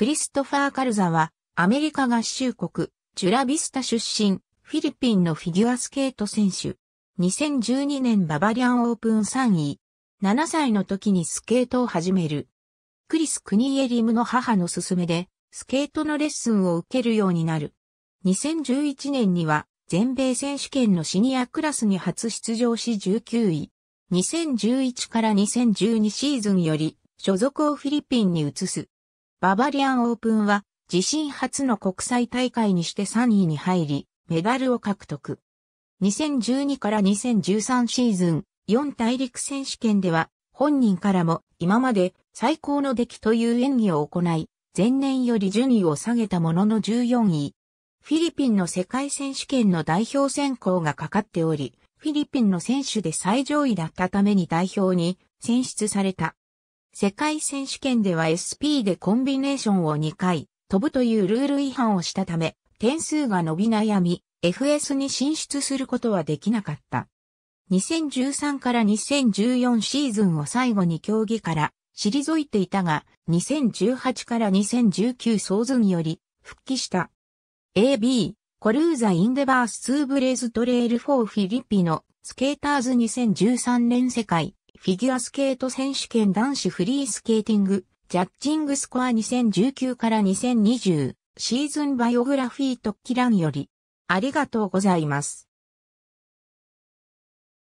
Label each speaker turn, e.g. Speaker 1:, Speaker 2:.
Speaker 1: クリストファー・カルザは、アメリカ合衆国、ジュラビスタ出身、フィリピンのフィギュアスケート選手。2012年ババリアンオープン3位。7歳の時にスケートを始める。クリス・クニエリムの母の勧めで、スケートのレッスンを受けるようになる。2011年には、全米選手権のシニアクラスに初出場し19位。2011から2012シーズンより、所属をフィリピンに移す。ババリアンオープンは自身初の国際大会にして3位に入り、メダルを獲得。2012から2013シーズン、4大陸選手権では、本人からも今まで最高の出来という演技を行い、前年より順位を下げたものの14位。フィリピンの世界選手権の代表選考がかかっており、フィリピンの選手で最上位だったために代表に選出された。世界選手権では SP でコンビネーションを2回飛ぶというルール違反をしたため、点数が伸び悩み、FS に進出することはできなかった。2013から2014シーズンを最後に競技から退いていたが、2018から2019ソーズにより復帰した。AB、コルーザ・インデバース・ツーブレーズ・トレイル・フォー・フィリピのスケーターズ2013年世界フィギュアスケート選手権男子フリースケーティング、ジャッジングスコア2019から2020、シーズンバイオグラフィートッキランより、ありがと
Speaker 2: うございます。